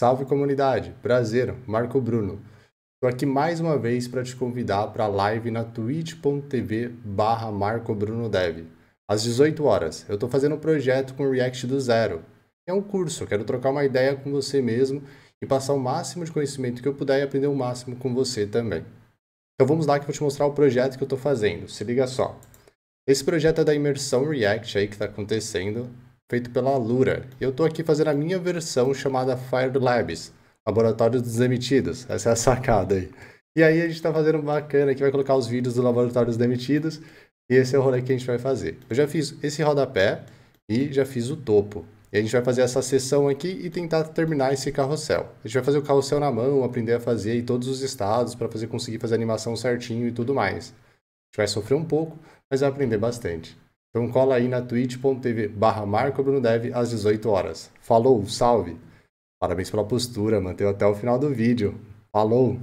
Salve comunidade! Prazer, Marco Bruno. Estou aqui mais uma vez para te convidar para a live na twitch.tv barra marcobrunodev. Às 18 horas, eu estou fazendo um projeto com React do zero. É um curso, quero trocar uma ideia com você mesmo e passar o máximo de conhecimento que eu puder e aprender o máximo com você também. Então vamos lá que eu vou te mostrar o projeto que eu estou fazendo. Se liga só. Esse projeto é da imersão React aí que está acontecendo feito pela Lura. E eu estou aqui fazendo a minha versão chamada Fire Labs, Laboratório dos Demitidos. Essa é a sacada aí. E aí a gente está fazendo bacana aqui, vai colocar os vídeos do Laboratório dos Demitidos. E esse é o rolê que a gente vai fazer. Eu já fiz esse rodapé e já fiz o topo. E a gente vai fazer essa sessão aqui e tentar terminar esse carrossel. A gente vai fazer o carrossel na mão, aprender a fazer aí todos os estados para fazer conseguir fazer a animação certinho e tudo mais. A gente vai sofrer um pouco, mas vai aprender bastante. Então cola aí na twitch.tv barra Marco Bruno Dev às 18 horas. Falou, salve! Parabéns pela postura, manteve até o final do vídeo. Falou!